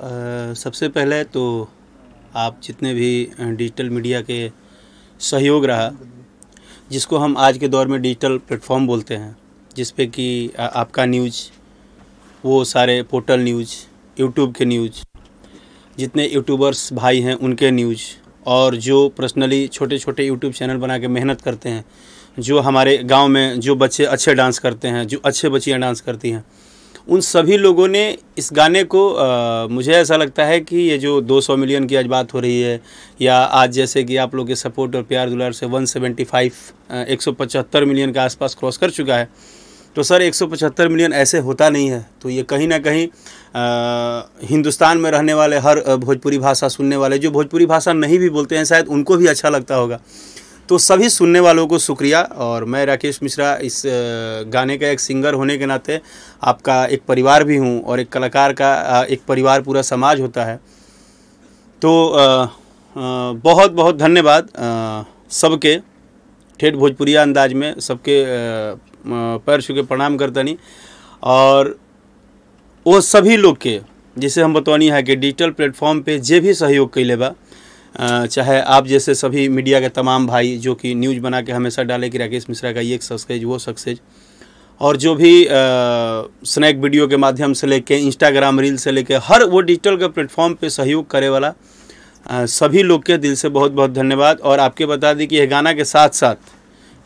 सबसे पहले तो आप जितने भी डिजिटल मीडिया के सहयोग रहा जिसको हम आज के दौर में डिजिटल प्लेटफॉर्म बोलते हैं जिस पे कि आपका न्यूज वो सारे पोर्टल न्यूज यूट्यूब के न्यूज जितने यूट्यूबर्स भाई हैं उनके न्यूज और जो पर्सनली छोटे छोटे यूट्यूब चैनल बना के मेहनत करते हैं जो हमारे गांव में जो बच्चे अच्छे डांस करते हैं जो अच्छे बच्चियाँ डांस करती हैं उन सभी लोगों ने इस गाने को आ, मुझे ऐसा लगता है कि ये जो 200 मिलियन की आज बात हो रही है या आज जैसे कि आप लोग के सपोर्ट और प्यार दुलार से 175 सेवेंटी मिलियन के आसपास क्रॉस कर चुका है तो सर 175 मिलियन ऐसे होता नहीं है तो ये कहीं ना कहीं आ, हिंदुस्तान में रहने वाले हर भोजपुरी भाषा सुनने वाले जो भोजपुरी भाषा नहीं भी बोलते हैं शायद उनको भी अच्छा लगता होगा तो सभी सुनने वालों को शुक्रिया और मैं राकेश मिश्रा इस गाने का एक सिंगर होने के नाते आपका एक परिवार भी हूँ और एक कलाकार का एक परिवार पूरा समाज होता है तो बहुत बहुत धन्यवाद सबके ठेठ भोजपुरिया अंदाज में सबके पैर छू के प्रणाम नहीं और वो सभी लोग के जिसे हम बतौनी है कि डिजिटल प्लेटफॉर्म पे जे भी सहयोग कैले बा चाहे आप जैसे सभी मीडिया के तमाम भाई जो कि न्यूज़ बना के हमेशा डाले कि राकेश मिश्रा का ये सक्सेज वो सक्सेज और जो भी स्नैक वीडियो के माध्यम से लेके इंस्टाग्राम रील से लेके हर वो डिजिटल के प्लेटफॉर्म पे सहयोग करे वाला आ, सभी लोग के दिल से बहुत बहुत धन्यवाद और आपके बता दें कि यह गाना के साथ साथ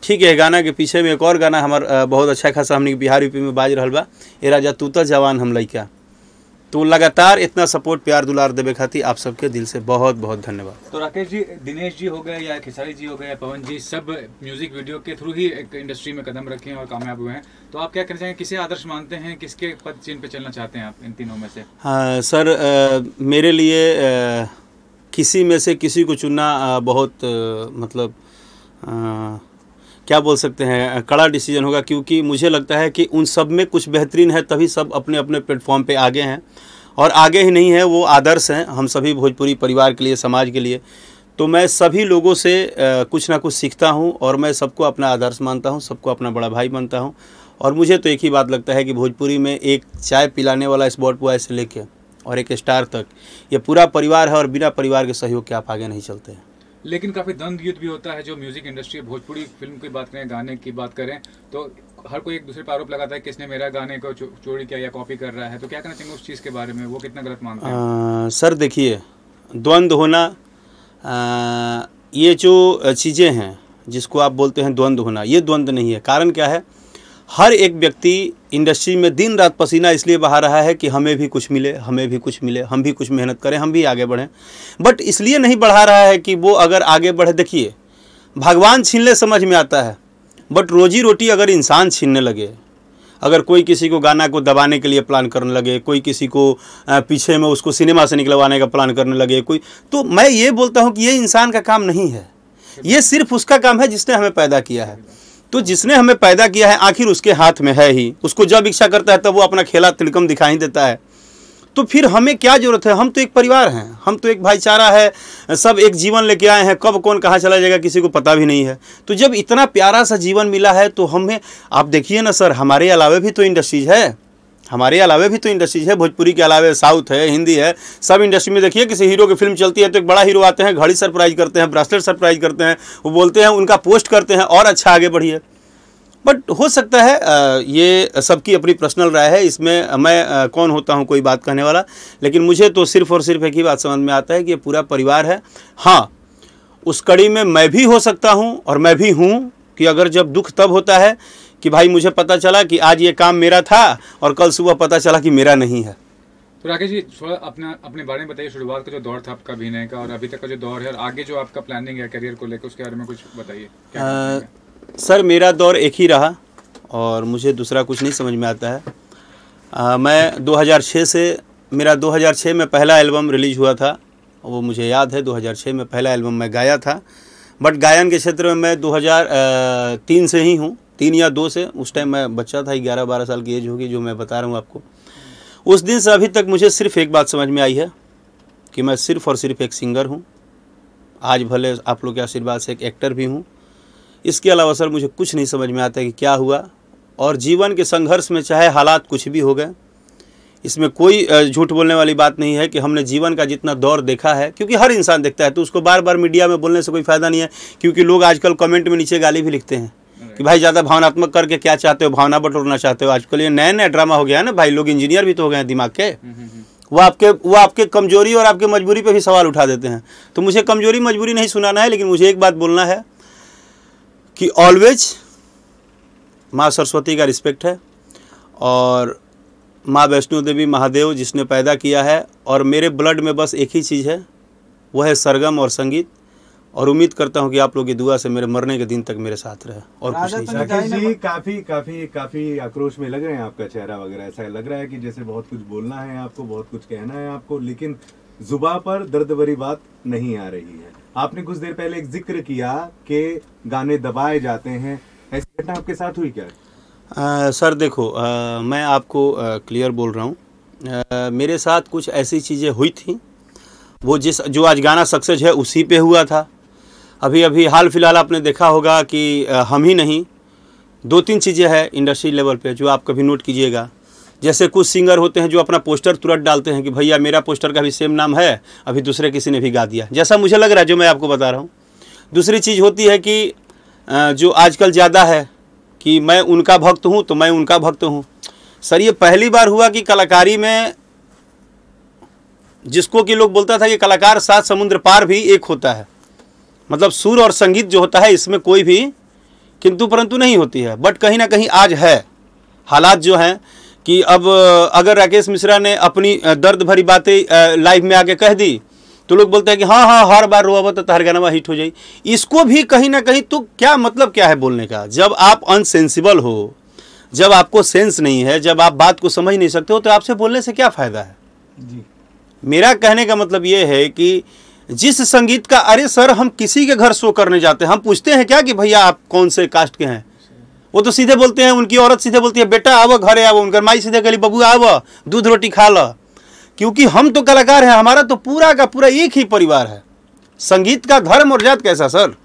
ठीक है गाना के पीछे में एक और गाना हमारा बहुत अच्छा खासा हमने बिहार यूपी में बाज रहा बा ए राजा तूता तो जवान हम लैका तो लगातार इतना सपोर्ट प्यार दुलार देवे खाती आप सबके दिल से बहुत बहुत धन्यवाद तो राकेश जी दिनेश जी हो गए या खेसारी जी हो गए पवन जी सब म्यूजिक वीडियो के थ्रू ही एक इंडस्ट्री में कदम रखे हैं और कामयाब हुए हैं तो आप क्या कहना चाहेंगे किसे आदर्श मानते हैं किसके पद चिन्ह पे चलना चाहते हैं आप इन तीनों में से हाँ सर आ, मेरे लिए आ, किसी में से किसी को चुनना बहुत आ, मतलब आ, क्या बोल सकते हैं कड़ा डिसीजन होगा क्योंकि मुझे लगता है कि उन सब में कुछ बेहतरीन है तभी सब अपने अपने प्लेटफॉर्म पे आगे हैं और आगे ही नहीं है वो आदर्श हैं हम सभी भोजपुरी परिवार के लिए समाज के लिए तो मैं सभी लोगों से कुछ ना कुछ सीखता हूँ और मैं सबको अपना आदर्श मानता हूँ सबको अपना बड़ा भाई मानता हूँ और मुझे तो एक ही बात लगता है कि भोजपुरी में एक चाय पिलाने वाला स्पॉट बॉय से लेकर और एक स्टार तक ये पूरा परिवार है और बिना परिवार के सहयोग के आप आगे नहीं चलते हैं लेकिन काफ़ी द्वंद युद्ध भी होता है जो म्यूज़िक इंडस्ट्री भोजपुरी फिल्म की बात करें गाने की बात करें तो हर कोई एक दूसरे पर आरोप लगाता है किसने मेरा गाने को चोरी किया या कॉपी कर रहा है तो क्या कहना चाहेंगे उस चीज़ के बारे में वो कितना गलत मानते हैं सर देखिए द्वंद्व होना ये जो चीज़ें हैं जिसको आप बोलते हैं द्वंद्व होना ये द्वंद्व नहीं है कारण क्या है हर एक व्यक्ति इंडस्ट्री में दिन रात पसीना इसलिए बहा रहा है कि हमें भी कुछ मिले हमें भी कुछ मिले हम भी कुछ मेहनत करें हम भी आगे बढ़ें बट इसलिए नहीं बढ़ा रहा है कि वो अगर आगे बढ़े देखिए भगवान छीनने समझ में आता है बट रोजी रोटी अगर इंसान छीनने लगे अगर कोई किसी को गाना को दबाने के लिए प्लान करने लगे कोई किसी को पीछे में उसको सिनेमा से निकलवाने का प्लान करने लगे कोई तो मैं ये बोलता हूँ कि ये इंसान का काम नहीं है ये सिर्फ उसका काम है जिसने हमें पैदा किया है तो जिसने हमें पैदा किया है आखिर उसके हाथ में है ही उसको जब इच्छा करता है तब तो वो अपना खेला तिलकम दिखाई देता है तो फिर हमें क्या ज़रूरत है हम तो एक परिवार हैं हम तो एक भाईचारा है सब एक जीवन लेके आए हैं कब कौन कहाँ चला जाएगा किसी को पता भी नहीं है तो जब इतना प्यारा सा जीवन मिला है तो हमें आप देखिए ना सर हमारे अलावा भी तो इंडस्ट्रीज है हमारे अलावा भी तो इंडस्ट्रीज है भोजपुरी के अलावा साउथ है हिंदी है सब इंडस्ट्री में देखिए किसी हीरो की फिल्म चलती है तो एक बड़ा हीरो आते हैं घड़ी सरप्राइज करते हैं ब्रासलेट सरप्राइज करते हैं वो बोलते हैं उनका पोस्ट करते हैं और अच्छा आगे बढ़िए बट हो सकता है ये सबकी अपनी पर्सनल राय है इसमें मैं कौन होता हूँ कोई बात कहने वाला लेकिन मुझे तो सिर्फ और सिर्फ एक ही बात समझ में आता है कि ये पूरा परिवार है हाँ उस कड़ी में मैं भी हो सकता हूँ और मैं भी हूँ कि अगर जब दुख तब होता है कि भाई मुझे पता चला कि आज ये काम मेरा था और कल सुबह पता चला कि मेरा नहीं है तो राकेश जी थोड़ा अपना अपने बारे में बताइए शुरुआत का जो दौर था आपका अभिनय का और अभी तक का जो दौर है और आगे जो आपका प्लानिंग है करियर को लेकर उसके बारे में कुछ बताइए सर मेरा दौर एक ही रहा और मुझे दूसरा कुछ नहीं समझ में आता है आ, मैं 2006 से मेरा 2006 में पहला एल्बम रिलीज हुआ था वो मुझे याद है 2006 में पहला एल्बम मैं गाया था बट गायन के क्षेत्र में मैं दो से ही हूँ तीन या दो से उस टाइम मैं बच्चा था ग्यारह बारह साल की एज होगी जो मैं बता रहा हूँ आपको उस दिन से अभी तक मुझे सिर्फ एक बात समझ में आई है कि मैं सिर्फ और सिर्फ एक सिंगर हूँ आज भले आप लोग के आशीर्वाद से एक एक्टर भी हूँ इसके अलावा सर मुझे कुछ नहीं समझ में आता कि क्या हुआ और जीवन के संघर्ष में चाहे हालात कुछ भी हो गए इसमें कोई झूठ बोलने वाली बात नहीं है कि हमने जीवन का जितना दौर देखा है क्योंकि हर इंसान देखता है तो उसको बार बार मीडिया में बोलने से कोई फ़ायदा नहीं है क्योंकि लोग आजकल कमेंट में नीचे गाली भी लिखते हैं कि भाई ज़्यादा भावनात्मक करके क्या चाहते हो भावना बटोरना चाहते हो आजकल ये नया नया ड्रामा हो गया ना भाई लोग इंजीनियर भी तो हो गए हैं दिमाग के हम्म, हम्म, हम्म। वो आपके वो आपके कमजोरी और आपके मजबूरी पे भी सवाल उठा देते हैं तो मुझे कमजोरी मजबूरी नहीं सुनाना है लेकिन मुझे एक बात बोलना है कि ऑलवेज माँ सरस्वती का रिस्पेक्ट है और माँ वैष्णो देवी महादेव जिसने पैदा किया है और मेरे ब्लड में बस एक ही चीज़ है वह है सरगम और संगीत और उम्मीद करता हूँ कि आप लोग की दुआ से मेरे मरने के दिन तक मेरे साथ रहे और कुछ नहीं जी काफी काफी काफी आक्रोश में लग रहे हैं आपका चेहरा वगैरह ऐसा लग रहा है कि जैसे बहुत कुछ बोलना है आपको बहुत कुछ कहना है आपको लेकिन जुबा पर दर्द भरी बात नहीं आ रही है आपने कुछ देर पहले एक जिक्र किया कि गाने दबाए जाते हैं ऐसी घटना आपके साथ हुई क्या सर देखो मैं आपको क्लियर बोल रहा हूँ मेरे साथ कुछ ऐसी चीज़ें हुई थी वो जिस जो आज गाना सक्सेस है उसी पे हुआ था अभी अभी हाल फिलहाल आपने देखा होगा कि हम ही नहीं दो तीन चीज़ें हैं इंडस्ट्री लेवल पे जो आप कभी नोट कीजिएगा जैसे कुछ सिंगर होते हैं जो अपना पोस्टर तुरंत डालते हैं कि भैया मेरा पोस्टर का भी सेम नाम है अभी दूसरे किसी ने भी गा दिया जैसा मुझे लग रहा है जो मैं आपको बता रहा हूँ दूसरी चीज़ होती है कि जो आजकल ज़्यादा है कि मैं उनका भक्त हूँ तो मैं उनका भक्त हूँ सर ये पहली बार हुआ कि कलाकारी में जिसको कि लोग बोलता था कि कलाकार सात समुद्र पार भी एक होता है मतलब सुर और संगीत जो होता है इसमें कोई भी किंतु परंतु नहीं होती है बट कहीं ना कहीं आज है हालात जो हैं कि अब अगर राकेश मिश्रा ने अपनी दर्द भरी बातें लाइव में आके कह दी तो लोग बोलते हैं कि हाँ हाँ हर बार रोआ तो गाना हिट हो जाए इसको भी कहीं ना कहीं तो क्या मतलब क्या है बोलने का जब आप अनसेंसिबल हो जब आपको सेंस नहीं है जब आप बात को समझ नहीं सकते हो तो आपसे बोलने से क्या फ़ायदा है जी मेरा कहने का मतलब ये है कि जिस संगीत का अरे सर हम किसी के घर शो करने जाते हैं हम पूछते हैं क्या कि भैया आप कौन से कास्ट के हैं वो तो सीधे बोलते हैं उनकी औरत सीधे बोलती है बेटा आव घरे आवो उनकर माई सीधे कहली बबू आवो दूध रोटी खा लो क्योंकि हम तो कलाकार हैं हमारा तो पूरा का पूरा एक ही परिवार है संगीत का धर्म और जात कैसा सर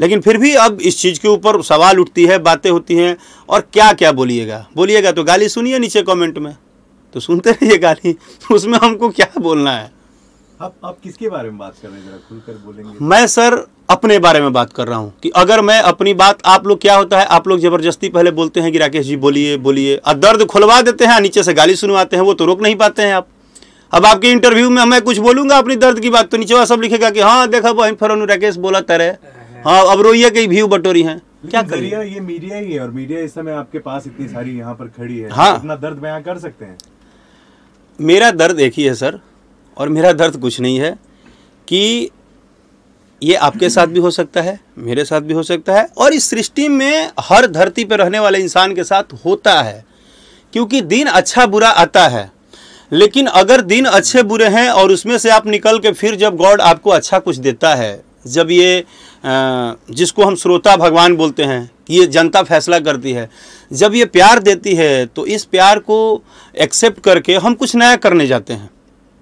लेकिन फिर भी अब इस चीज़ के ऊपर सवाल उठती है बातें होती हैं और क्या क्या बोलिएगा बोलिएगा तो गाली सुनिए नीचे कमेंट में तो सुनते रहिए गाली उसमें हमको क्या बोलना है आप आप किसके बारे में बात कर रहे हैं जरा खुलकर बोलेंगे मैं सर अपने बारे में बात कर रहा हूँ कि अगर मैं अपनी बात आप लोग क्या होता है आप लोग जबरदस्ती पहले बोलते हैं कि राकेश जी बोलिए बोलिए और दर्द खुलवा देते हैं नीचे से गाली सुनवाते हैं वो तो रोक नहीं पाते हैं आप अब आपके इंटरव्यू में मैं कुछ बोलूंगा अपनी दर्द की बात तो नीचे सब लिखेगा कि हाँ देखा वो फिर राकेश बोला तरह हाँ अब रोइए कई व्यू बटोरी है क्या करिए ये मीडिया ही है और मीडिया इस समय आपके पास इतनी सारी यहाँ पर खड़ी है हाँ अपना दर्द बयां कर सकते हैं मेरा दर्द एक ही है सर और मेरा दर्द कुछ नहीं है कि ये आपके साथ भी हो सकता है मेरे साथ भी हो सकता है और इस सृष्टि में हर धरती पर रहने वाले इंसान के साथ होता है क्योंकि दिन अच्छा बुरा आता है लेकिन अगर दिन अच्छे बुरे हैं और उसमें से आप निकल के फिर जब गॉड आपको अच्छा कुछ देता है जब ये जिसको हम श्रोता भगवान बोलते हैं ये जनता फैसला करती है जब ये प्यार देती है तो इस प्यार को एक्सेप्ट करके हम कुछ नया करने जाते हैं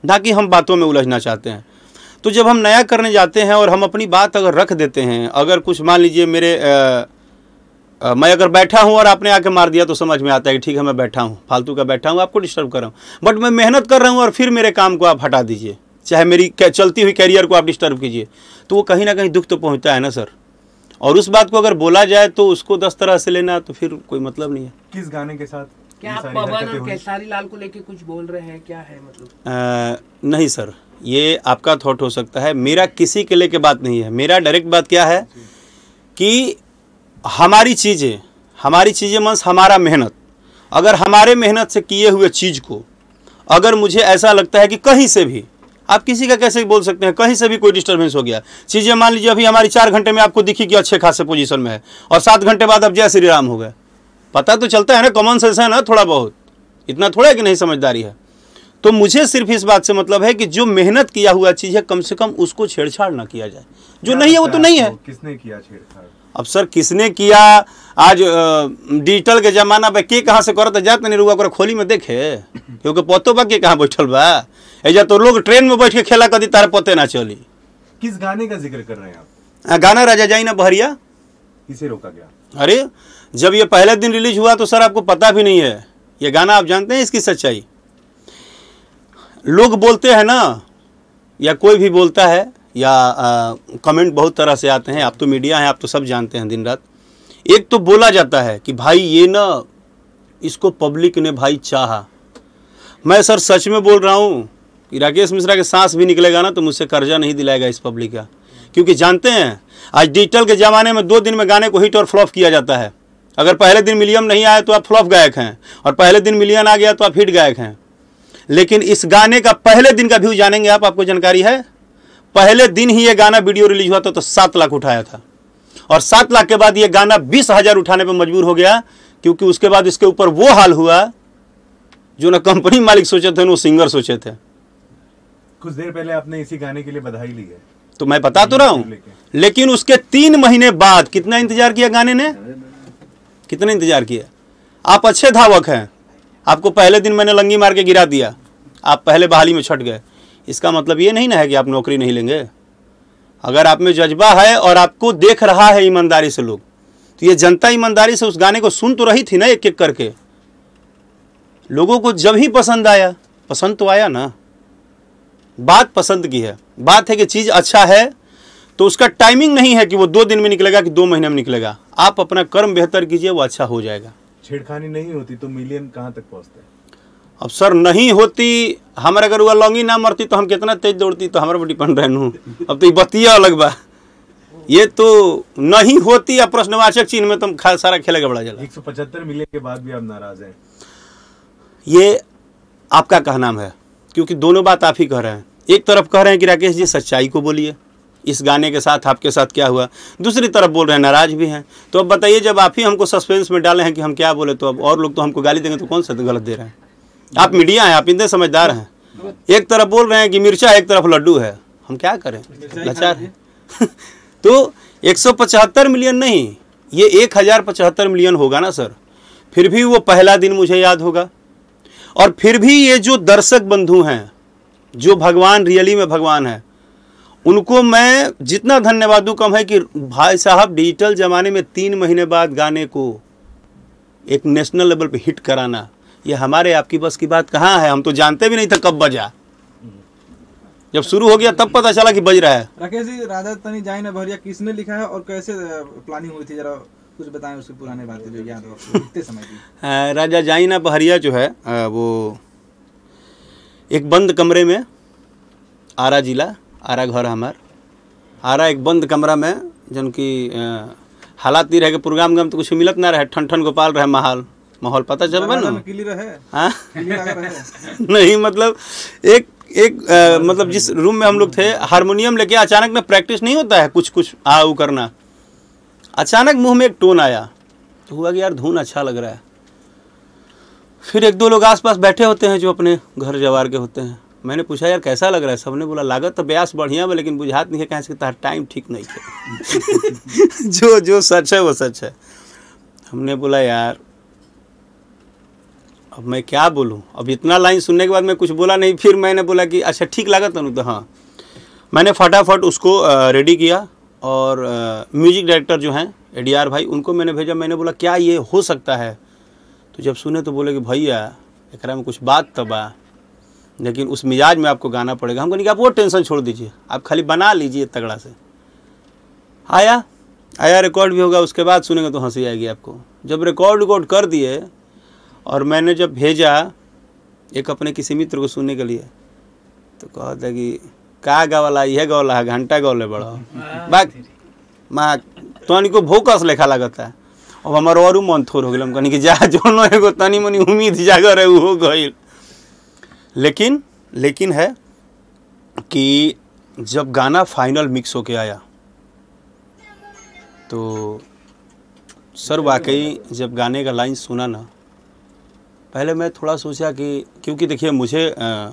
ना कि हम बातों में उलझना चाहते हैं तो जब हम नया करने जाते हैं और हम अपनी बात अगर रख देते हैं अगर कुछ मान लीजिए मेरे आ, आ, मैं अगर बैठा हूँ और आपने आके मार दिया तो समझ में आता है कि ठीक है मैं बैठा हूँ फालतू का बैठा हूँ आपको डिस्टर्ब कर रहा हूँ बट मैं मेहनत कर रहा हूँ और फिर मेरे काम को आप हटा दीजिए चाहे मेरी चलती हुई कैरियर को आप डिस्टर्ब कीजिए तो वो कहीं ना कहीं दुख तो पहुँचता है ना सर और उस बात को अगर बोला जाए तो उसको दस तरह से लेना तो फिर कोई मतलब नहीं है किस गाने के साथ क्या आप पवन और केसारी लाल को लेके कुछ बोल रहे हैं क्या है मतलब आ, नहीं सर ये आपका थॉट हो सकता है मेरा किसी के लेके बात नहीं है मेरा डायरेक्ट बात क्या है कि हमारी चीज़ें हमारी चीज़ें मंस हमारा मेहनत अगर हमारे मेहनत से किए हुए चीज़ को अगर मुझे ऐसा लगता है कि कहीं से भी आप किसी का कैसे बोल सकते हैं कहीं से भी कोई डिस्टर्बेंस हो गया चीज़ें मान लीजिए अभी हमारी चार घंटे में आपको दिखी कि अच्छे खासे पोजीशन में है और सात घंटे बाद अब जय श्री राम हो गए पता तो चलता है ना कॉमन सेंस है ना थोड़ा बहुत इतना थोड़ा कि नहीं समझदारी है तो मुझे सिर्फ इस बात से मतलब है कि जो मेहनत किया हुआ चीज़ है कम से कम उसको छेड़छाड़ ना किया जाए जो नहीं है वो तो नहीं है किसने किया छेड़छाड़ अब सर किसने किया आज डिजिटल के जमाना पे के कहाँ से करो तो जाते नहीं रुआ खोली में देखे क्योंकि पोतो बा के कहाँ बैठल बा ऐजा तो लोग ट्रेन में बैठ के खेला कर दी तारे पोते ना चली किस गाने का जिक्र कर रहे हैं आप गाना राजा जाई ना बहरिया किसे रोका गया अरे जब ये पहले दिन रिलीज हुआ तो सर आपको पता भी नहीं है ये गाना आप जानते हैं इसकी सच्चाई लोग बोलते हैं ना या कोई भी बोलता है या कमेंट बहुत तरह से आते हैं आप तो मीडिया हैं आप तो सब जानते हैं दिन रात एक तो बोला जाता है कि भाई ये ना इसको पब्लिक ने भाई चाहा मैं सर सच में बोल रहा हूँ कि राकेश मिश्रा के सांस भी निकलेगा ना तो मुझसे कर्जा नहीं दिलाएगा इस पब्लिक का क्योंकि जानते हैं आज डिजिटल के ज़माने में दो दिन में गाने को हिट और फ्लॉप किया जाता है अगर पहले दिन मिलियम नहीं आया तो आप फ्लॉप गायक हैं और पहले दिन मिलियन आ गया तो आप हिट गायक हैं लेकिन इस गाने का पहले दिन का व्यू जानेंगे आप आपको जानकारी है पहले दिन ही ये गाना वीडियो रिलीज हुआ था तो सात लाख उठाया था और सात लाख के बाद ये गाना बीस हज़ार उठाने पर मजबूर हो गया क्योंकि उसके बाद इसके ऊपर वो हाल हुआ जो ना कंपनी मालिक सोचे थे ना सिंगर सोचे थे कुछ देर पहले आपने इसी गाने के लिए बधाई ली है तो मैं बता तो रहा हूं लेकिन उसके तीन महीने बाद कितना इंतजार किया गाने ने कितने इंतजार किया आप अच्छे धावक हैं आपको पहले दिन मैंने लंगी मार के गिरा दिया आप पहले बहाली में छट गए इसका मतलब ये नहीं ना है कि आप नौकरी नहीं लेंगे अगर आप में जज्बा है और आपको देख रहा है ईमानदारी से लोग तो ये जनता ईमानदारी से उस गाने को सुन तो रही थी ना एक एक करके लोगों को जब ही पसंद आया पसंद तो आया ना बात पसंद की है बात है कि चीज़ अच्छा है तो उसका टाइमिंग नहीं है कि वो दो दिन में निकलेगा कि दो महीने में निकलेगा आप अपना कर्म बेहतर कीजिए वो अच्छा हो जाएगा छेड़खानी नहीं होती तो मिलियन कहाँ तक पहुँचते हैं अब सर नहीं होती हमारे अगर वह लौंगी ना मरती तो हम कितना तेज दौड़ती तो हमारे पर डिपेंड रहनू अब तो ये बतिया अलग बा ये तो नहीं होती या प्रश्नवाचक चीन में तुम तो सारा खेलेगा बड़ा जला पचहत्तर मिलियन के बाद भी आप नाराज हैं ये आपका कहना है क्योंकि दोनों बात आप ही कह रहे हैं एक तरफ कह रहे हैं कि राकेश जी सच्चाई को बोलिए इस गाने के साथ आपके साथ क्या हुआ दूसरी तरफ बोल रहे हैं नाराज़ भी हैं तो अब बताइए जब आप ही हमको सस्पेंस में डाले हैं कि हम क्या बोले तो अब और लोग तो हमको गाली देंगे तो कौन सा गलत दे रहे हैं आप मीडिया हैं आप इतने समझदार हैं एक तरफ बोल रहे हैं कि मिर्चा एक तरफ लड्डू है हम क्या करें लाचार हैं तो एक मिलियन नहीं ये एक हज़ार पचहत्तर मिलियन होगा ना सर फिर भी वो पहला दिन मुझे याद होगा और फिर भी ये जो दर्शक बंधु हैं जो भगवान रियली में भगवान है उनको मैं जितना धन्यवाद दूँ कम है कि भाई साहब डिजिटल ज़माने में तीन महीने बाद गाने को एक नेशनल लेवल पे हिट कराना ये हमारे आपकी बस की बात कहाँ है हम तो जानते भी नहीं थे कब बजा जब शुरू हो गया तब पता चला कि बज रहा है राकेश जी राधा तनी जाय भरिया किसने लिखा है और कैसे प्लानिंग हुई थी जरा कुछ बताएं उसके पुराने बातें जो याद हो समय की राजा जाइना बहरिया जो है वो एक बंद कमरे में आरा जिला आरा घर हमार आरा एक बंद कमरा में जन की हालात नहीं रहे कि प्रोग्राम गम तो कुछ मिलत ना रहे ठन ठन गोपाल रहे माहौल माहौल पता चल ना हाँ? नहीं मतलब एक एक आ, मतलब जिस रूम में हम लोग थे हारमोनियम लेके अचानक में प्रैक्टिस नहीं होता है कुछ कुछ आ आऊ करना अचानक मुंह में एक टोन आया तो हुआ कि यार धुन अच्छा लग रहा है फिर एक दो लोग आसपास बैठे होते हैं जो अपने घर जवार के होते हैं मैंने पूछा यार कैसा लग रहा है सबने बोला लागत तो ब्यास बढ़िया है लेकिन बुझात नहीं है कहाँ से टाइम ठीक नहीं है जो जो सच है वो सच है हमने बोला यार अब मैं क्या बोलूँ अब इतना लाइन सुनने के बाद मैं कुछ बोला नहीं फिर मैंने बोला कि अच्छा ठीक लगा तनु तो हाँ मैंने फटाफट उसको रेडी किया और म्यूजिक डायरेक्टर जो हैं ए भाई उनको मैंने भेजा मैंने बोला क्या ये हो सकता है तो जब सुने तो बोले कि भैया एक में कुछ बात तब आ लेकिन उस मिजाज में आपको गाना पड़ेगा हम कहेंगे आप वो टेंशन छोड़ दीजिए आप खाली बना लीजिए तगड़ा से आया आया रिकॉर्ड भी होगा उसके बाद सुनेंगे तो हंसी आएगी आपको जब रिकॉर्ड रिकॉर्ड कर दिए और मैंने जब भेजा एक अपने किसी मित्र को सुनने के लिए तो कहा था कि का गवला यह गवला है घंटा गौले बड़ा बाग माँ तोहनी को भूकस लेखा लगता है अब हमारे और मन थोर हो गया हम कहीं कि जा जो एगो तनी मनी उम्मीद जागर है वो गई लेकिन लेकिन है कि जब गाना फाइनल मिक्स होके आया तो सर वाकई जब गाने का लाइन सुना ना पहले मैं थोड़ा सोचा कि क्योंकि देखिए मुझे आ,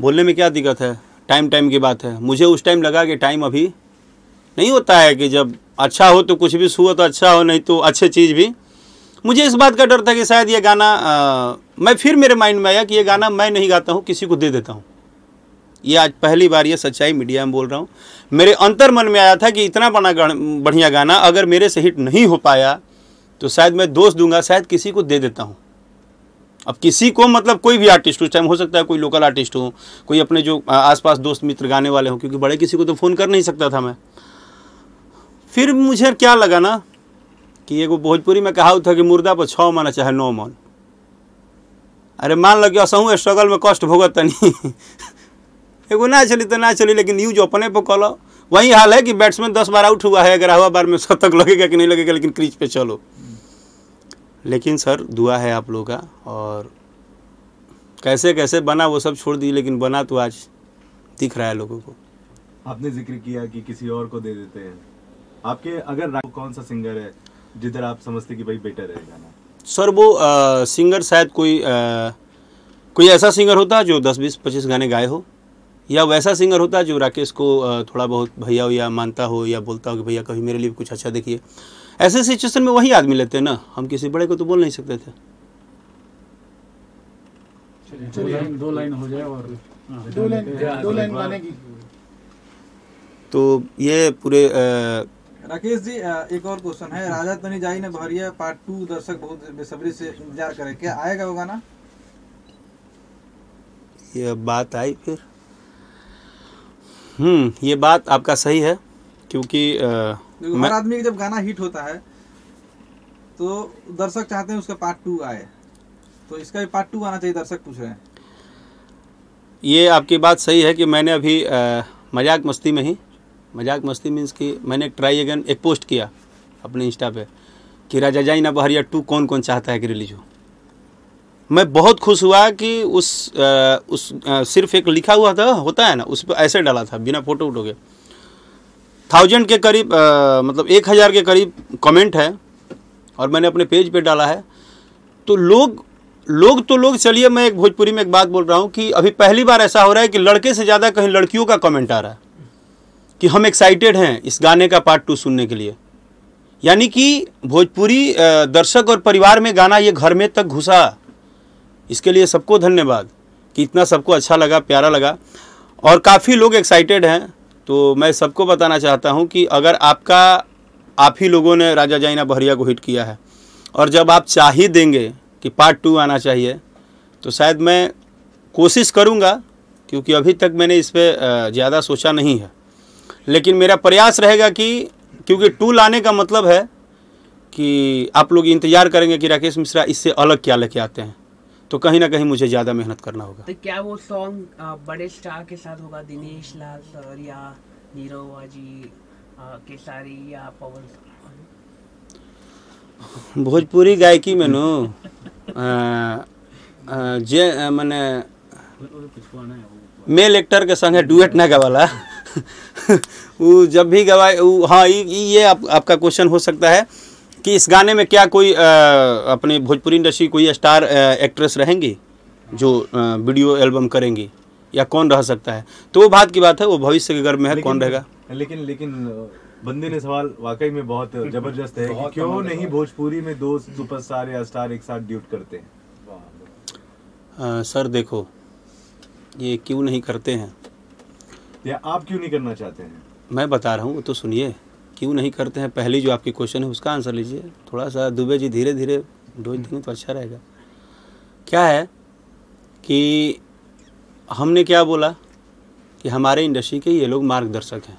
बोलने में क्या दिक्कत है टाइम टाइम की बात है मुझे उस टाइम लगा कि टाइम अभी नहीं होता है कि जब अच्छा हो तो कुछ भी हुआ तो अच्छा हो नहीं तो अच्छे चीज़ भी मुझे इस बात का डर था कि शायद ये गाना आ, मैं फिर मेरे माइंड में आया कि ये गाना मैं नहीं गाता हूँ किसी को दे देता हूँ ये आज पहली बार ये सच्चाई मीडिया में बोल रहा हूँ मेरे अंतर मन में आया था कि इतना बड़ा बढ़िया गाना अगर मेरे से हिट नहीं हो पाया तो शायद मैं दोष दूंगा शायद किसी को दे देता हूँ अब किसी को मतलब कोई भी आर्टिस्ट उस टाइम हो सकता है कोई लोकल आर्टिस्ट हो कोई अपने जो आसपास दोस्त मित्र गाने वाले हों क्योंकि बड़े किसी को तो फ़ोन कर नहीं सकता था मैं फिर मुझे क्या लगा ना कि एगो भोजपुरी में कहा था कि मुर्दा पर छः मन चाहे नौ मन अरे मान लो कि असहूँ स्ट्रगल में कष्ट भोगत तनी एगो ना चली तो ना चली लेकिन यूज अपने पर कल वही हाल है कि बैट्समैन दस बार आउट हुआ है अगर हवा बार में शतक लगेगा कि नहीं लगेगा लेकिन क्रीज पे चलो लेकिन सर दुआ है आप लोग का और कैसे कैसे बना वो सब छोड़ दी लेकिन बना तो आज दिख रहा है लोगों को आपने जिक्र किया कि किसी और को दे देते हैं आपके अगर कौन सा सिंगर है जिधर आप समझते कि भाई बेटर है गाना सर वो आ, सिंगर शायद कोई आ, कोई ऐसा सिंगर होता जो दस बीस पच्चीस गाने गाए हो या वैसा सिंगर होता जो राकेश को थोड़ा बहुत भैया हो या मानता हो या बोलता हो कि भैया कभी मेरे लिए कुछ अच्छा देखिए ऐसे सिचुएशन में वही आदमी लेते हैं ना हम किसी बड़े को तो बोल नहीं सकते थे दो लाइन हो जाए और हाँ। दो लाइन दो लाइन की तो ये पूरे आ, राकेश जी एक और क्वेश्चन है राजा तनी जाई ने भरिया पार्ट टू दर्शक बहुत बेसब्री से इंतजार करे क्या आएगा वो गाना ये बात आई फिर हम्म ये बात आपका सही है क्योंकि हर आदमी जब गाना हिट होता है तो दर्शक चाहते हैं उसका पार्ट टू आए तो इसका भी पार्ट टू आना चाहिए दर्शक पूछ रहे हैं ये आपकी बात सही है कि मैंने अभी मजाक मस्ती में ही मजाक मस्ती मीन्स कि मैंने ट्राई अगेन एक पोस्ट किया अपने इंस्टा पे कि राजा जाई ना बहरिया टू कौन कौन चाहता है कि रिलीज हो मैं बहुत खुश हुआ कि उस आ, उस आ, सिर्फ एक लिखा हुआ था होता है ना उस पर ऐसे डाला था बिना फ़ोटो उठो के थाउजेंड के करीब आ, मतलब एक हज़ार के करीब कमेंट है और मैंने अपने पेज पे डाला है तो लोग लोग तो लोग चलिए मैं एक भोजपुरी में एक बात बोल रहा हूँ कि अभी पहली बार ऐसा हो रहा है कि लड़के से ज़्यादा कहीं लड़कियों का कमेंट आ रहा है कि हम एक्साइटेड हैं इस गाने का पार्ट टू सुनने के लिए यानी कि भोजपुरी दर्शक और परिवार में गाना ये घर में तक घुसा इसके लिए सबको धन्यवाद कि इतना सबको अच्छा लगा प्यारा लगा और काफ़ी लोग एक्साइटेड हैं तो मैं सबको बताना चाहता हूं कि अगर आपका आप ही लोगों ने राजा जाइना बहरिया को हिट किया है और जब आप चाह ही देंगे कि पार्ट टू आना चाहिए तो शायद मैं कोशिश करूँगा क्योंकि अभी तक मैंने इस पर ज़्यादा सोचा नहीं है लेकिन मेरा प्रयास रहेगा कि क्योंकि टू लाने का मतलब है कि आप लोग इंतजार करेंगे कि राकेश मिश्रा इससे अलग क्या लेके आते हैं तो कहीं ना कहीं मुझे ज़्यादा मेहनत करना होगा तो क्या वो सॉन्ग बड़े स्टार के साथ होगा दिनेश लाल सर या नीरव केसारी या पवन भोजपुरी गायकी में नो जे मैंने तो तो मेल एक्टर के संगे डुएट ना गा वाला वो जब भी गवाए हाँ ये आप, आपका क्वेश्चन हो सकता है कि इस गाने में क्या कोई आ, अपने भोजपुरी इंडस्ट्री कोई स्टार एक्ट्रेस रहेंगी जो आ, वीडियो एल्बम करेंगी या कौन रह सकता है तो वो बात की बात है वो भविष्य के गर्भ में है कौन रहेगा लेकिन लेकिन बंदे ने सवाल वाकई में बहुत जबरदस्त है बहुत क्यों नहीं भोजपुरी में दो सुपरस्टार या स्टार एक साथ ड्यूट करते हैं आ, सर देखो ये क्यों नहीं करते हैं या आप क्यों नहीं करना चाहते हैं मैं बता रहा हूँ तो सुनिए क्यों नहीं करते हैं पहली जो आपकी क्वेश्चन है उसका आंसर लीजिए थोड़ा सा दुबे जी धीरे धीरे डोज देंगे तो अच्छा रहेगा क्या है कि हमने क्या बोला कि हमारे इंडस्ट्री के ये लोग मार्गदर्शक हैं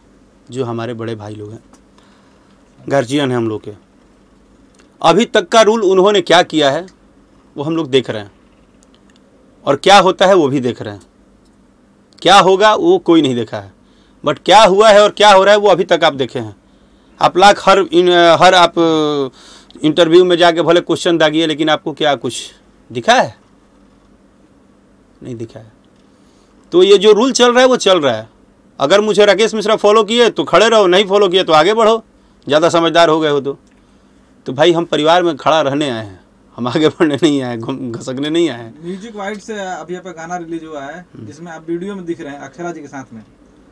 जो हमारे बड़े भाई लोग हैं गार्जियन हैं हम लोग के अभी तक का रूल उन्होंने क्या किया है वो हम लोग देख रहे हैं और क्या होता है वो भी देख रहे हैं क्या होगा वो कोई नहीं देखा है बट क्या हुआ है और क्या हो रहा है वो अभी तक आप देखे हैं आप लाख हर इन, हर आप इंटरव्यू में जाके भले क्वेश्चन दागिए लेकिन आपको क्या कुछ दिखा है नहीं दिखा है तो ये जो रूल चल रहा है वो चल रहा है अगर मुझे राकेश मिश्रा फॉलो किए तो खड़े रहो नहीं फॉलो किए तो आगे बढ़ो ज़्यादा समझदार हो गए हो तो तो भाई हम परिवार में खड़ा रहने आए हैं हम आगे बढ़ने नहीं आए घुम घसकने नहीं आए म्यूजिक वाइट से अभी यहाँ आपका गाना रिलीज हुआ है हम्म। जिसमें आप वीडियो में दिख रहे हैं अक्षरा जी के साथ में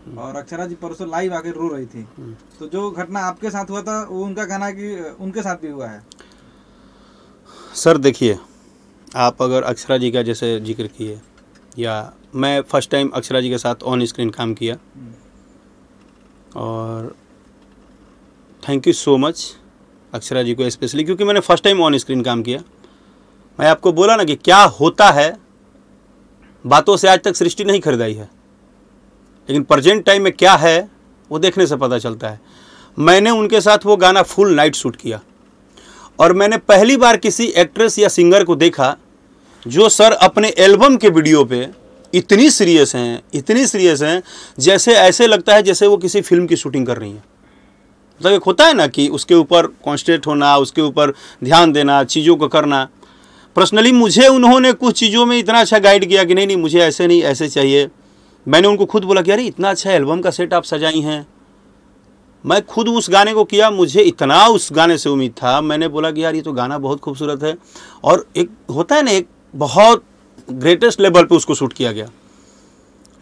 हम्म। और अक्षरा जी परसों लाइव आके रो रही थी हम्म। तो जो घटना आपके साथ हुआ था वो उनका कहना कि उनके साथ भी हुआ है सर देखिए आप अगर अक्षरा जी का जैसे जिक्र किए या मैं फर्स्ट टाइम अक्षरा जी के साथ ऑन स्क्रीन काम किया और thank you so much Akshara ji को स्पेशली क्योंकि मैंने फर्स्ट टाइम ऑन स्क्रीन काम किया मैं आपको बोला ना कि क्या होता है बातों से आज तक सृष्टि नहीं खरीदाई है लेकिन प्रजेंट टाइम में क्या है वो देखने से पता चलता है मैंने उनके साथ वो गाना फुल नाइट शूट किया और मैंने पहली बार किसी एक्ट्रेस या सिंगर को देखा जो सर अपने एल्बम के वीडियो पे इतनी सीरियस हैं इतनी सीरियस हैं जैसे ऐसे लगता है जैसे वो किसी फिल्म की शूटिंग कर रही हैं मतलब एक होता है ना कि उसके ऊपर कॉन्सेंट्रेट होना उसके ऊपर ध्यान देना चीज़ों को करना पर्सनली मुझे उन्होंने कुछ चीज़ों में इतना अच्छा गाइड किया कि नहीं नहीं मुझे ऐसे नहीं ऐसे चाहिए मैंने उनको खुद बोला कि अरे इतना अच्छा एल्बम का सेट आप सजाई हैं मैं खुद उस गाने को किया मुझे इतना उस गाने से उम्मीद था मैंने बोला कि यार ये तो गाना बहुत खूबसूरत है और एक होता है ना एक बहुत ग्रेटेस्ट लेवल पे उसको शूट किया गया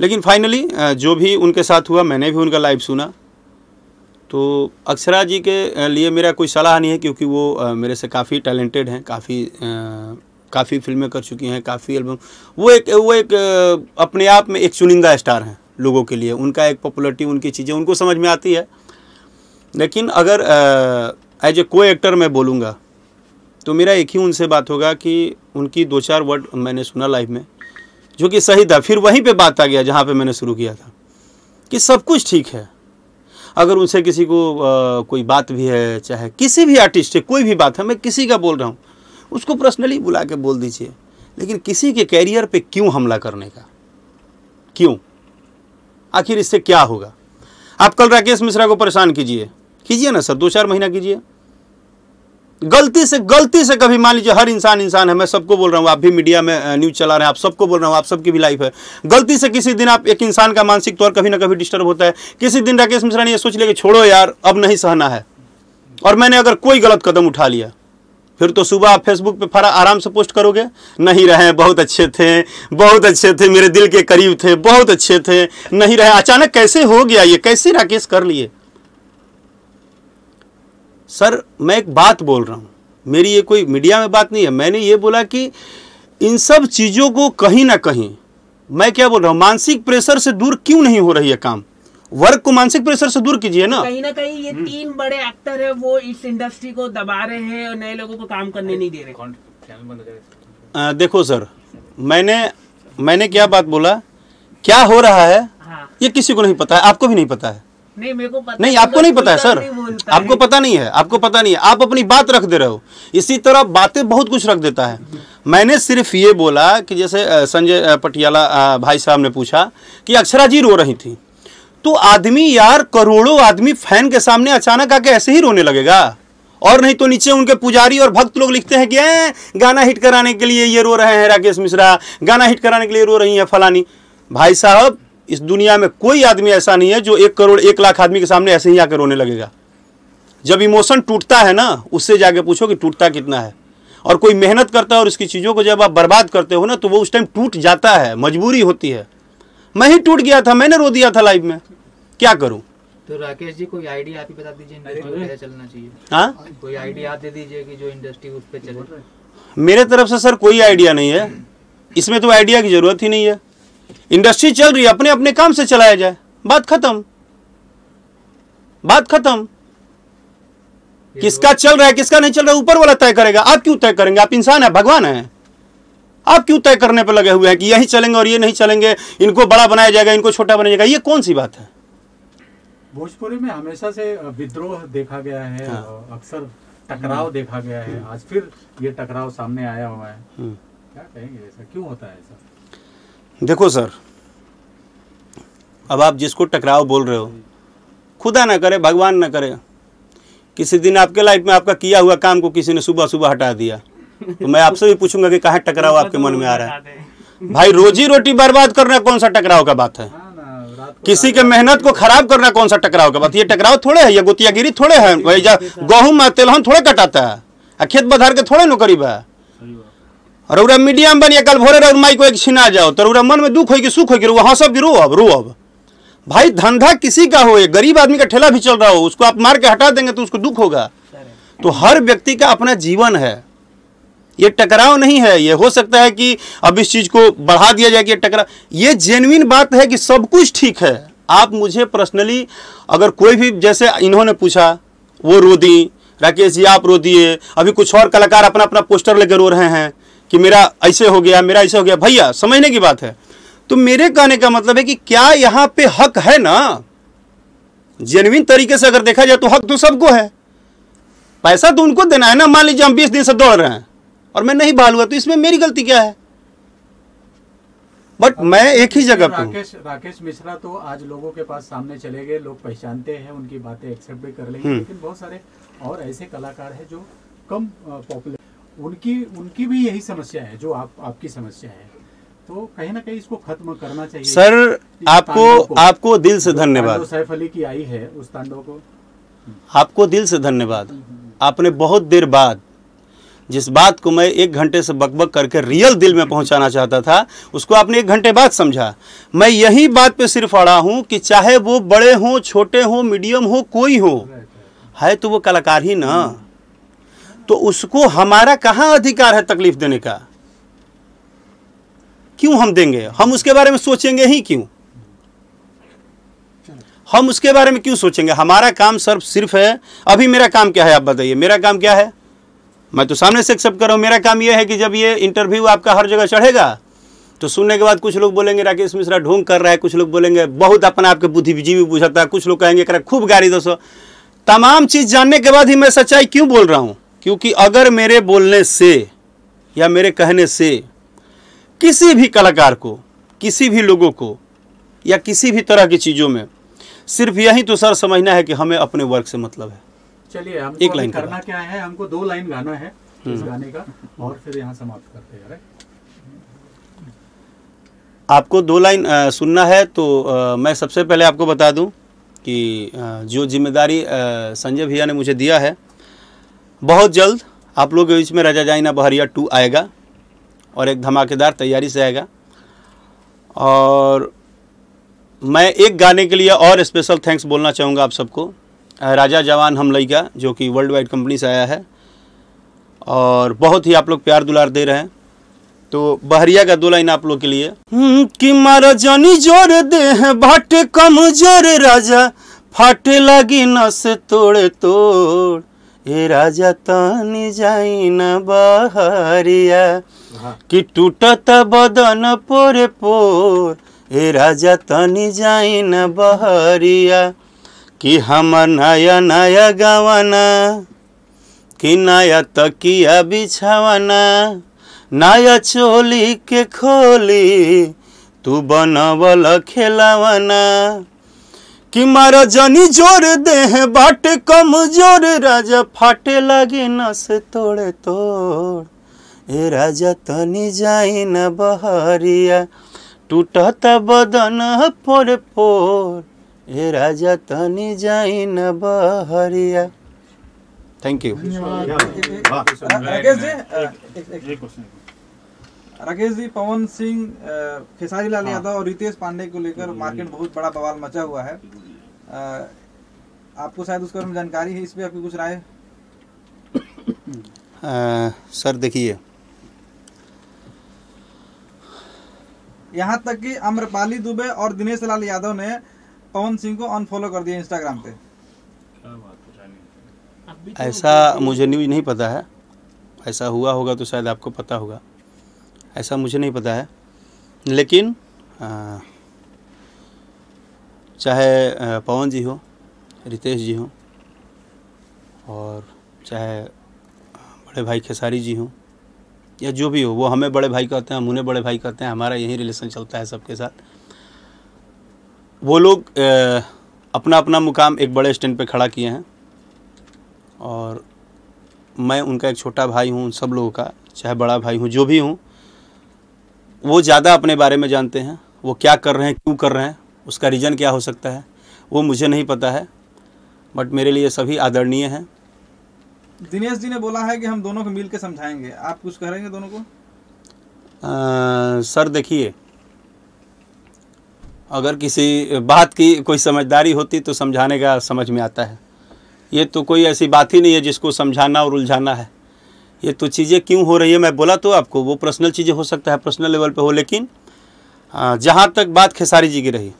लेकिन फाइनली जो भी उनके साथ हुआ मैंने भी उनका लाइव सुना तो अक्षरा जी के लिए मेरा कोई सलाह नहीं है क्योंकि वो मेरे से काफ़ी टैलेंटेड हैं काफ़ी काफ़ी फिल्में कर चुकी हैं काफ़ी एल्बम वो एक वो एक अपने आप में एक चुनिंदा स्टार हैं लोगों के लिए उनका एक पॉपुलरिटी उनकी चीज़ें उनको समझ में आती है लेकिन अगर एज ए को एक्टर मैं बोलूँगा तो मेरा एक ही उनसे बात होगा कि उनकी दो चार वर्ड मैंने सुना लाइफ में जो कि सही था फिर वहीं पे बात आ गया जहाँ पे मैंने शुरू किया था कि सब कुछ ठीक है अगर उनसे किसी को आ, कोई बात भी है चाहे किसी भी आर्टिस्ट है कोई भी बात है मैं किसी का बोल रहा हूँ उसको पर्सनली बुला के बोल दीजिए लेकिन किसी के कैरियर पे क्यों हमला करने का क्यों आखिर इससे क्या होगा आप कल राकेश मिश्रा को परेशान कीजिए कीजिए ना सर दो चार महीना कीजिए गलती से गलती से कभी मान लीजिए हर इंसान इंसान है मैं सबको बोल रहा हूँ आप भी मीडिया में न्यूज़ चला रहे हैं आप सबको बोल रहा हूँ आप सबकी भी लाइफ है गलती से किसी दिन आप एक इंसान का मानसिक तौर कभी ना कभी डिस्टर्ब होता है किसी दिन राकेश मिश्रा ने यह सोच लिया कि छोड़ो यार अब नहीं सहना है और मैंने अगर कोई गलत कदम उठा लिया फिर तो सुबह आप फेसबुक पे फरा आराम से पोस्ट करोगे नहीं रहे बहुत अच्छे थे बहुत अच्छे थे मेरे दिल के करीब थे बहुत अच्छे थे नहीं रहे अचानक कैसे हो गया ये कैसे राकेश कर लिए सर मैं एक बात बोल रहा हूँ मेरी ये कोई मीडिया में बात नहीं है मैंने ये बोला कि इन सब चीज़ों को कहीं ना कहीं मैं क्या बोल रहा हूँ मानसिक प्रेशर से दूर क्यों नहीं हो रही है काम वर्क को मानसिक प्रेशर से दूर कीजिए ना कहीं ना कहीं ये हम्म। तीन बड़े एक्टर है वो इस इंडस्ट्री को दबा रहे हैं और नए लोगों को काम करने नहीं दे रहे आ, देखो सर मैंने मैंने क्या बात बोला क्या हो रहा है हाँ। ये किसी को नहीं पता है आपको भी नहीं पता है नहीं मेरे को पता नहीं आपको नहीं पता है सर आपको पता नहीं है आपको पता नहीं है आप अपनी बात रख दे रहे हो इसी तरह बातें बहुत कुछ रख देता है मैंने सिर्फ ये बोला कि जैसे संजय पटियाला भाई साहब ने पूछा कि अक्षरा जी रो रही थी तो आदमी यार करोड़ों आदमी फैन के सामने अचानक आके ऐसे ही रोने लगेगा और नहीं तो नीचे उनके पुजारी और भक्त लोग लिखते हैं कि ए, गाना हिट कराने के लिए ये रो रहे हैं राकेश मिश्रा गाना हिट कराने के लिए रो रही है फलानी भाई साहब इस दुनिया में कोई आदमी ऐसा नहीं है जो एक करोड़ एक लाख आदमी के सामने ऐसे ही आकर रोने लगेगा जब इमोशन टूटता है ना उससे जाके पूछो कि टूटता कितना है और कोई मेहनत करता है और उसकी चीज़ों को जब आप बर्बाद करते हो ना तो वो उस टाइम टूट जाता है मजबूरी होती है मैं ही टूट गया था मैंने रो दिया था लाइफ में क्या करूँ तो राकेश जी कोई आइडिया आप ही बता दीजिए चलना चाहिए हाँ कोई आइडिया आप दे दीजिए कि जो इंडस्ट्री उस पर चले मेरे तरफ से सर कोई आइडिया नहीं है इसमें तो आइडिया की ज़रूरत ही नहीं है इंडस्ट्री चल रही है अपने अपने काम से चलाया जाए बात खत्म बात खत्म किसका चल रहा है किसका नहीं चल रहा है ऊपर वाला तय करेगा आप क्यों तय करेंगे आप इंसान है भगवान है आप क्यों तय करने पर लगे हुए हैं कि यही चलेंगे और ये नहीं चलेंगे इनको बड़ा बनाया जाएगा इनको छोटा बनाया जाएगा ये कौन सी बात है भोजपुरी में हमेशा से विद्रोह देखा गया है हाँ। अक्सर टकराव हाँ। देखा गया है आज फिर ये टकराव सामने आया हुआ है हाँ। क्या कहेंगे ऐसा क्यों होता है ऐसा देखो सर अब आप जिसको टकराव बोल रहे हो खुदा ना करे भगवान ना करे किसी दिन आपके लाइफ में आपका किया हुआ काम को किसी ने सुबह सुबह हटा दिया तो मैं आपसे भी पूछूंगा कि कहाँ टकराव आपके मन में आ रहा है भाई रोजी रोटी बर्बाद करना कौन सा टकराव का बात है किसी के मेहनत को खराब करना कौन सा टकराव का बात ये टकराव थोड़े है ये गुतियागिरी थोड़े है भाई में तेलहन थोड़े कटाता है खेत बधार के थोड़े नौकरी है रौरा मीडिया में बनिए कल भोरे रौर माई को एक छिना जाओ तो रौरा मन में दुख हो कि सुख हो कि वहाँ सब कि रो अब रो अब भाई धंधा किसी का हो ये गरीब आदमी का ठेला भी चल रहा हो उसको आप मार के हटा देंगे तो उसको दुख होगा तो हर व्यक्ति का अपना जीवन है ये टकराव नहीं है ये हो सकता है कि अब इस चीज़ को बढ़ा दिया जाए कि ये टकराव ये जेनविन बात है कि सब कुछ ठीक है आप मुझे पर्सनली अगर कोई भी जैसे इन्होंने पूछा वो रो दी राकेश जी आप रो दिए अभी कुछ और कलाकार अपना अपना पोस्टर लेकर रो रहे हैं कि मेरा ऐसे हो गया मेरा ऐसे हो गया भैया समझने की बात है तो मेरे कहने का मतलब है कि क्या यहां पे हक है ना जेनविन तरीके से अगर देखा जाए तो हक तो सबको है पैसा तो उनको देना है ना मान लीजिए हम बीस दिन से दौड़ रहे हैं और मैं नहीं बाल हुआ तो इसमें मेरी गलती क्या है बट मैं एक ही जगह पर राकेश राकेश मिश्रा तो आज लोगों के पास सामने चले गए लोग पहचानते हैं उनकी बातें एक्सेप्ट भी कर लेंगे हम्म। लेकिन बहुत सारे और ऐसे कलाकार हैं जो कम पॉपुलर उनकी उनकी भी यही समस्या है जो आप आपकी समस्या है तो कहीं ना कहीं इसको खत्म करना चाहिए सर आपको आपको दिल से धन्यवाद सैफ अली की आई है उस तांडव को आपको दिल से धन्यवाद हम्म, हम्म, हम्म। आपने बहुत देर बाद जिस बात को मैं एक घंटे से बकबक करके रियल दिल में पहुंचाना चाहता था उसको आपने एक घंटे बाद समझा मैं यही बात पे सिर्फ अड़ा हूं कि चाहे वो बड़े हों छोटे हों मीडियम हो कोई हो है तो वो कलाकार ही ना तो उसको हमारा कहां अधिकार है तकलीफ देने का क्यों हम देंगे हम उसके बारे में सोचेंगे ही क्यों हम उसके बारे में क्यों सोचेंगे हमारा काम सर सिर्फ है अभी मेरा काम क्या है आप बताइए मेरा काम क्या है मैं तो सामने से एक्सेप्ट कर रहा हूं मेरा काम यह है कि जब ये इंटरव्यू आपका हर जगह चढ़ेगा तो सुनने के बाद कुछ लोग बोलेंगे राकेश मिश्रा ढोंग कर रहा है कुछ लोग बोलेंगे बहुत अपना आपके बुद्धिजीवी बुझाता है कुछ लोग कहेंगे खूब गाड़ी दोस्तों तमाम चीज़ जानने के बाद ही मैं सच्चाई क्यों बोल रहा हूं क्योंकि अगर मेरे बोलने से या मेरे कहने से किसी भी कलाकार को किसी भी लोगों को या किसी भी तरह की चीज़ों में सिर्फ यही तो सर समझना है कि हमें अपने वर्क से मतलब है चलिए हम एक लाइन करना क्या है हमको दो लाइन गाना है हम्म। इस गाने का और फिर यहाँ समाप्त करते हैं आपको दो लाइन सुनना है तो आ, मैं सबसे पहले आपको बता दूं कि आ, जो जिम्मेदारी संजय भैया ने मुझे दिया है बहुत जल्द आप लोग इसमें राजा जाइना बहरिया टू आएगा और एक धमाकेदार तैयारी से आएगा और मैं एक गाने के लिए और स्पेशल थैंक्स बोलना चाहूँगा आप सबको राजा जवान हम लईका जो कि वर्ल्ड वाइड कंपनी से आया है और बहुत ही आप लोग प्यार दुलार दे रहे हैं तो बहरिया का दो लाइन आप लोग के लिए हम्म, कि मारा जानी जोर दे है भट कम राजा फाटे लगी नस तोड़े तोड़ ए राजा तनी जाइन बहरिया हाँ। कि टूटत बदन पोरे पोर ए राजा तनी जाइन बहरिया कि हम नया नया गवाना कि नया तकिया बिछावाना नया चोली के खोली तू बनवल खेलावाना कि मारा जानी जोर दे बाट कमजोर राजा फाटे लगे नस तोड़े तोड़ ए राजा तनी जाई न बहरिया टूटत बदन फोर फोर ए राजा तनी जाई न बहरिया थैंक यू राकेश जी पवन सिंह खेसारी लाल हाँ। यादव हाँ। और रितेश पांडे को लेकर हम्म। मार्केट बहुत बड़ा बवाल मचा हुआ है आ, आपको शायद उसके बारे में जानकारी है इस पर आपकी कुछ राय सर देखिए यहाँ तक कि अम्रपाली दुबे और दिनेश लाल यादव ने पवन सिंह को अनफॉलो कर दिया इंस्टाग्राम पे तो ऐसा मुझे न्यूज नहीं पता है ऐसा हुआ होगा तो शायद आपको पता होगा ऐसा मुझे नहीं पता है लेकिन आ, चाहे पवन जी हो रितेश जी हों और चाहे बड़े भाई खेसारी जी हों या जो भी हो वो हमें बड़े भाई कहते हैं हम उन्हें बड़े भाई कहते हैं हमारा यही रिलेशन चलता है सबके साथ वो लोग अपना अपना मुकाम एक बड़े स्टैंड पे खड़ा किए हैं और मैं उनका एक छोटा भाई हूँ उन सब लोगों का चाहे बड़ा भाई हूँ जो भी हूँ वो ज़्यादा अपने बारे में जानते हैं वो क्या कर रहे हैं क्यों कर रहे हैं उसका रीज़न क्या हो सकता है वो मुझे नहीं पता है बट मेरे लिए सभी आदरणीय हैं दिनेश जी ने बोला है कि हम दोनों को मिल के समझाएंगे आप कुछ करेंगे दोनों को आ, सर देखिए अगर किसी बात की कोई समझदारी होती तो समझाने का समझ में आता है ये तो कोई ऐसी बात ही नहीं है जिसको समझाना और उलझाना है ये तो चीज़ें क्यों हो रही है मैं बोला तो आपको वो पर्सनल चीज़ें हो सकता है पर्सनल लेवल पे हो लेकिन जहाँ तक बात खेसारी जी की रही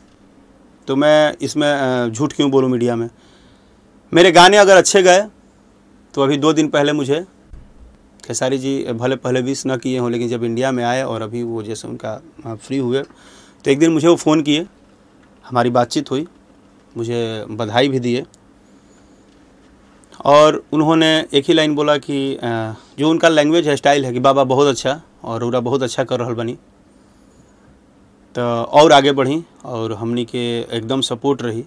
तो मैं इसमें झूठ क्यों बोलूँ मीडिया में मेरे गाने अगर अच्छे गए तो अभी दो दिन पहले मुझे खेसारी जी भले पहले विश ना किए हों लेकिन जब इंडिया में आए और अभी वो जैसे उनका फ्री हुए तो एक दिन मुझे वो फ़ोन किए हमारी बातचीत हुई मुझे बधाई भी दिए और उन्होंने एक ही लाइन बोला कि आ, जो उनका लैंग्वेज है स्टाइल है कि बाबा बहुत अच्छा और उरा बहुत अच्छा कर रहा बनी तो और आगे बढ़ी और हमनी के एकदम सपोर्ट रही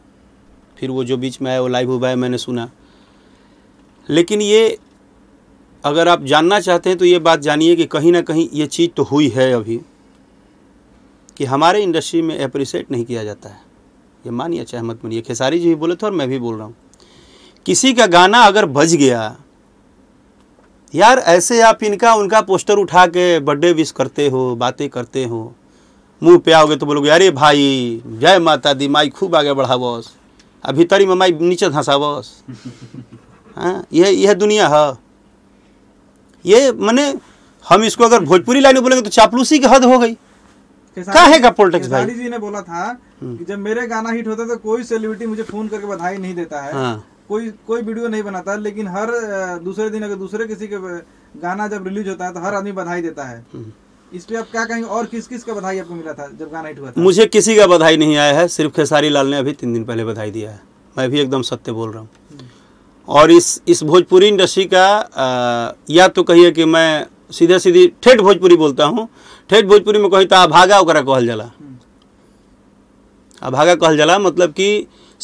फिर वो जो बीच में आया वो लाइव हुआ है मैंने सुना लेकिन ये अगर आप जानना चाहते हैं तो ये बात जानिए कि कहीं ना कहीं ये चीज़ तो हुई है अभी कि हमारे इंडस्ट्री में अप्रिसिएट नहीं किया जाता है ये मानिए चाहे मत मानिए खेसारी जी भी बोले थे और मैं भी बोल रहा हूँ किसी का गाना अगर बज गया यार ऐसे आप इनका उनका पोस्टर उठा के बर्थडे विश करते हो बातें करते हो मुंह पे आओगे तो बोलोगे अरे भाई जय माता दी माई खूब आगे बढ़ावस आ भीतरी में माई नीचे धंसावस हाँ यह यह दुनिया है ये मैंने हम इसको अगर भोजपुरी लाइन में बोलेंगे तो चापलूसी की हद हो गई कहा है का पॉलिटिक्स भाई जी ने बोला था कि हम्म। जब मेरे गाना हिट होता तो कोई सेलिब्रिटी मुझे फोन करके बधाई नहीं देता है हाँ। कोई कोई वीडियो नहीं बनाता लेकिन हर दूसरे दिन अगर दूसरे किसी के गाना जब रिलीज होता है तो हर आदमी बधाई देता है इस पे आप क्या कहेंगे और किस किस का बधाई आपको मिला था जब गाना हिट हुआ था मुझे किसी का बधाई नहीं आया है सिर्फ खेसारी लाल ने अभी तीन दिन पहले बधाई दिया है मैं भी एकदम सत्य बोल रहा हूँ हम्म। और इस इस भोजपुरी इंडस्ट्री का आ, या तो कहिए कि मैं सीधे सीधे ठेठ भोजपुरी बोलता हूँ ठेठ भोजपुरी में कही तो अभागा ओकरा कहल जला अभागा हम्म। कहल जला मतलब कि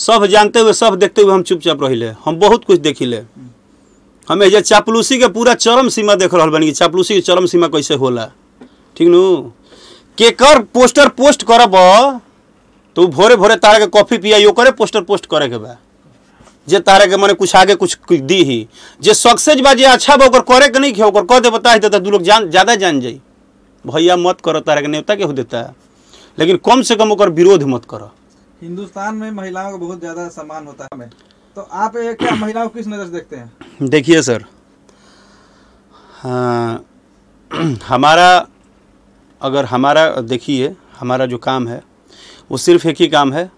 सब जानते हुए सब देखते हुए हम चुपचाप रहिले हम बहुत कुछ देखिले हम एजे चापलूसी के पूरा चरम सीमा देख रहा बनी चापलूसी के चरम सीमा कैसे होला ठीक नु केकर पोस्टर पोस्ट करब तो भोरे भोरे तारा के कॉफी पिया यो करे पोस्टर पोस्ट करे के बा जे तारे के मने कुछ आगे कुछ दी ही जे सक्सेस बा जे अच्छा बा ओकर करे के नहीं खे ओकर कह दे बता देता दू लोग जान ज्यादा जान जाई भैया मत करो तारा के नेता के हो देता लेकिन कम से कम ओकर विरोध मत करो हिंदुस्तान में महिलाओं का बहुत ज़्यादा सम्मान होता है तो आप क्या महिलाओं को किस नज़र से देखते हैं देखिए सर हाँ, हमारा अगर हमारा देखिए हमारा जो काम है वो सिर्फ एक ही काम है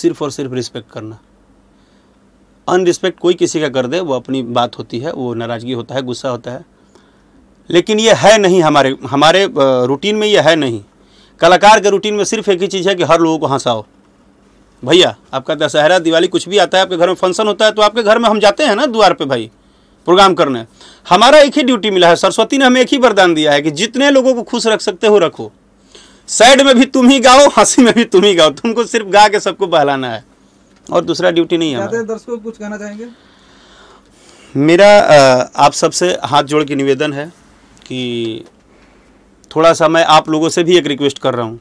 सिर्फ और सिर्फ रिस्पेक्ट करना अनरिस्पेक्ट कोई किसी का कर दे वो अपनी बात होती है वो नाराज़गी होता है गुस्सा होता है लेकिन ये है नहीं हमारे हमारे रूटीन में ये है नहीं कलाकार के रूटीन में सिर्फ एक ही चीज़ है कि हर लोगों को हंसाओ भैया आपका दशहरा दिवाली कुछ भी आता है आपके घर में फंक्शन होता है तो आपके घर में हम जाते हैं ना द्वार पे भाई प्रोग्राम करने हमारा एक ही ड्यूटी मिला है सरस्वती ने हमें एक ही वरदान दिया है कि जितने लोगों को खुश रख सकते हो रखो साइड में भी तुम ही गाओ हंसी में भी तुम ही गाओ तुमको सिर्फ गा के सबको बहलाना है और दूसरा ड्यूटी नहीं है दर्शकों को कुछ कहना चाहेंगे मेरा आप सबसे हाथ जोड़ के निवेदन है कि थोड़ा सा मैं आप लोगों से भी एक रिक्वेस्ट कर रहा हूँ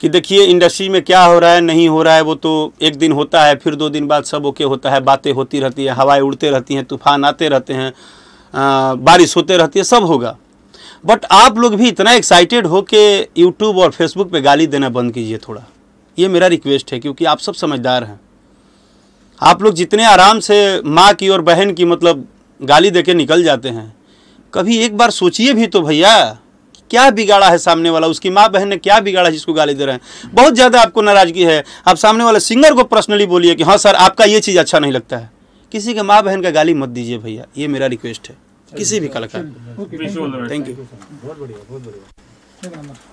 कि देखिए इंडस्ट्री में क्या हो रहा है नहीं हो रहा है वो तो एक दिन होता है फिर दो दिन बाद सब ओके होता है बातें होती रहती है हवाएं उड़ते रहती हैं तूफान आते रहते हैं बारिश होते रहती है सब होगा बट आप लोग भी इतना एक्साइटेड हो कि यूट्यूब और फेसबुक पे गाली देना बंद कीजिए थोड़ा ये मेरा रिक्वेस्ट है क्योंकि आप सब समझदार हैं आप लोग जितने आराम से माँ की और बहन की मतलब गाली दे निकल जाते हैं कभी एक बार सोचिए भी तो भैया क्या बिगाड़ा है सामने वाला उसकी माँ बहन ने क्या बिगाड़ा है जिसको गाली दे रहे हैं बहुत ज़्यादा आपको नाराज़गी है आप सामने वाले सिंगर को पर्सनली बोलिए कि हाँ सर आपका ये चीज़ अच्छा नहीं लगता है किसी के माँ बहन का गाली मत दीजिए भैया ये मेरा रिक्वेस्ट है किसी भी कलाकार थैंक यू बहुत बढ़िया बहुत बढ़िया